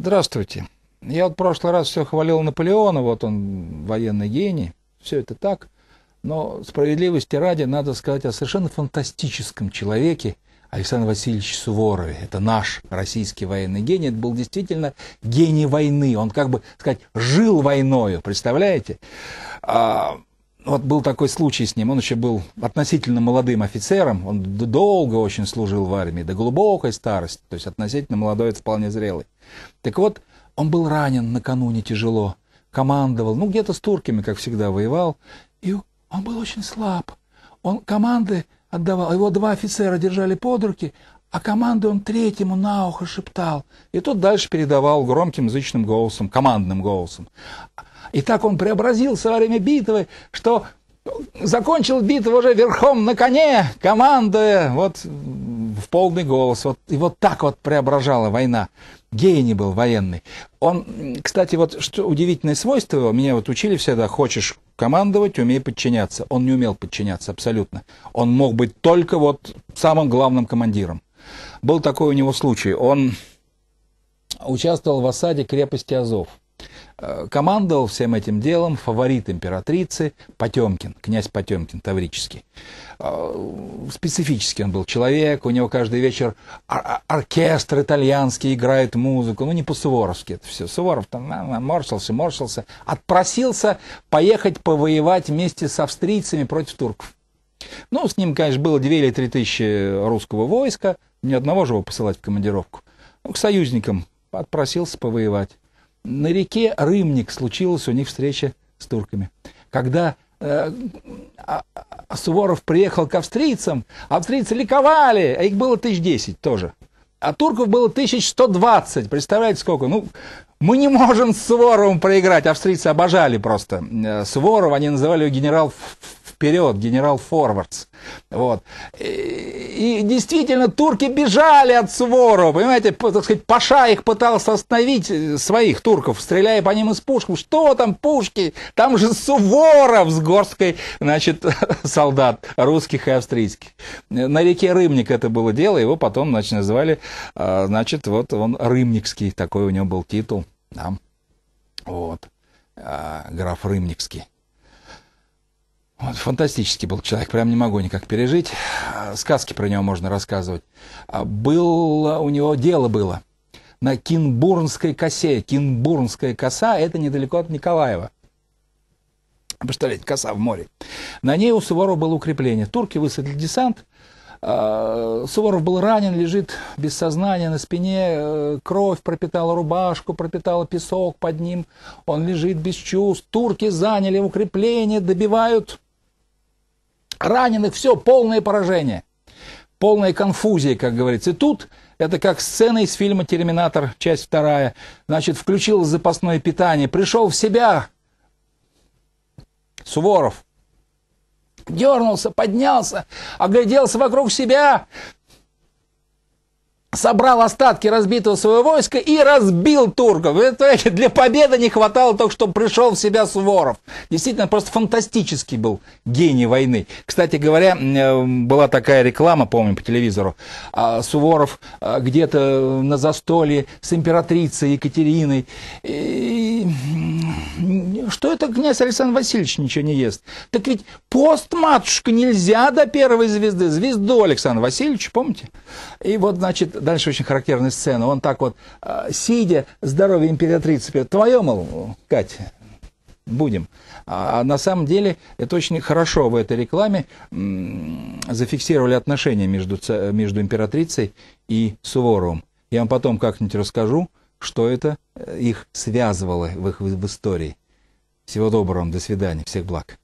Здравствуйте. Я вот в прошлый раз все хвалил Наполеона, вот он военный гений, все это так. Но справедливости ради надо сказать о совершенно фантастическом человеке Александре Васильевиче Суворове. Это наш российский военный гений. Это был действительно гений войны. Он, как бы сказать, жил войною, представляете? А, вот был такой случай с ним, он еще был относительно молодым офицером, он долго очень служил в армии, до глубокой старости, то есть относительно молодой, это вполне зрелый. Так вот, он был ранен накануне тяжело, командовал, ну где-то с турками, как всегда, воевал, и он был очень слаб. Он команды отдавал, его два офицера держали под руки, а команды он третьему на ухо шептал. И тот дальше передавал громким язычным голосом, командным голосом. И так он преобразился во время битвы, что закончил битву уже верхом на коне, командуя вот в полный голос. Вот, и вот так вот преображала война. Гений был военный. Он, кстати, вот что удивительное свойство его, меня вот учили всегда, хочешь командовать, умей подчиняться. Он не умел подчиняться абсолютно. Он мог быть только вот самым главным командиром. Был такой у него случай. Он участвовал в осаде крепости Азов. Э, командовал всем этим делом фаворит императрицы Потемкин, князь Потемкин, таврический. Э, Специфически он был человек, у него каждый вечер ор а, оркестр итальянский играет музыку, ну не по-суворовски это все. Суворов там морщился, морщился, отпросился поехать повоевать вместе с австрийцами против турков. Ну, с ним, конечно, было 2 или 3 тысячи русского войска, не одного же его посылать в командировку. Ну, к союзникам отпросился повоевать. На реке Рымник случилась у них встреча с турками. Когда э, а, а, Суворов приехал к австрийцам, австрийцы ликовали, а их было тысяч десять тоже. А турков было 1120, представляете сколько? Ну, мы не можем с Суворовым проиграть. Австрийцы обожали просто э, Суворова, они называли генерал вперед, генерал Форвардс. Вот. И, и действительно, турки бежали от Суворова, понимаете, по, так сказать, Паша их пытался остановить, э, своих турков, стреляя по ним из пушки. Что там пушки? Там же Суворов с горсткой, значит, солдат русских и австрийских. На реке Рымник это было дело, его потом, значит, называли, а, значит, вот он Рымникский, такой у него был титул, да, вот, а, граф Рымникский. Он фантастический был человек, прям не могу никак пережить. Сказки про него можно рассказывать. А, было, у него дело было на Кинбурнской косе. Кинбурнская коса – это недалеко от Николаева. Представляете, коса в море. На ней у Суворова было укрепление. Турки высадили десант. А, Суворов был ранен, лежит без сознания на спине, э, кровь пропитала рубашку, пропитала песок под ним, он лежит без чувств. Турки заняли укрепление, добивают раненых, все, полное поражение. Полная конфузия, как говорится. И тут это как сцена из фильма «Терминатор», часть вторая. Значит, включил запасное питание, пришел в себя Суворов. Дернулся, поднялся, огляделся вокруг себя собрал остатки разбитого своего войска и разбил турков. В итоге для победы не хватало только, чтобы пришел в себя Суворов. Действительно, просто фантастический был гений войны. Кстати говоря, э, была такая реклама, помню, по телевизору. А Суворов э, где-то на застолье с императрицей Екатериной. И что это князь Александр Васильевич ничего не ест? Так ведь пост, матушка, нельзя до первой звезды. Звезду Александра Васильевича, помните? И вот, значит, дальше очень характерная сцена. Он так вот, а, сидя, здоровье императрицы, твое, мол, Катя, будем. А, а на самом деле это очень хорошо в этой рекламе зафиксировали отношения между, между императрицей и Суворовым. Я вам потом как-нибудь расскажу, что это э, их связывало в их в истории. Всего доброго вам, до свидания, всех благ.